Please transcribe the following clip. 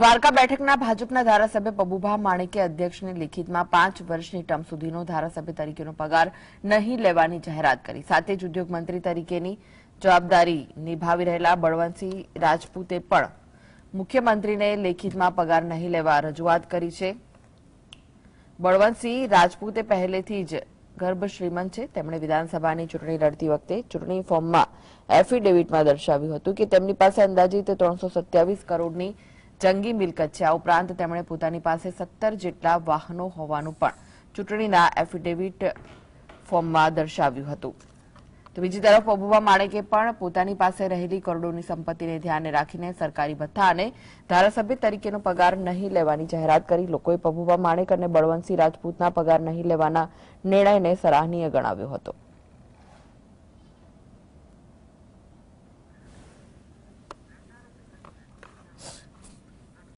દ્વારકા બેઠકના ભાજપના ધારાસભ્ય પબુભા માણેકે અધ્યક્ષને લિખિતમાં પાંચ વર્ષની ટર્મ સુધીનો ધારાસભ્ય તરીકેનો પગાર નહીં લેવાની જાહેરાત કરી સાથે જ ઉદ્યોગ મંત્રી તરીકેની જવાબદારી નિભાવી રહેલા બળવંતસિંહ રાજપૂતે પણ મુખ્યમંત્રીને લેખિતમાં પગાર નહીં લેવા રજૂઆત કરી છે બળવંતસિંહ રાજપૂતે પહેલેથી જ ગર્ભ શ્રીમંત છે તેમણે વિધાનસભાની ચૂંટણી લડતી વખતે ચૂંટણી ફોર્મમાં એફિડેવિટમાં દર્શાવ્યું હતું કે તેમની પાસે અંદાજીત ત્રણસો કરોડની જંગી મિલકત છે આ ઉપરાંત તેમણે પોતાની પાસે સત્તર જેટલા વાહનો હોવાનું પણ ચૂંટણીના એફિડેવિટ ફોર્મમાં દર્શાવ્યું હતું તો બીજી તરફ અબુબા માણેકે પણ પોતાની પાસે રહેલી કરોડોની સંપત્તિને ધ્યાને રાખીને સરકારી ભથ્થા અને ધારાસભ્ય તરીકેનો પગાર નહીં લેવાની જાહેરાત કરી લોકોએ પબુબા માણેક અને બળવંતસિંહ રાજપૂતના પગાર નહીં લેવાના નિર્ણયને સરાહનીય ગણાવ્યો હતો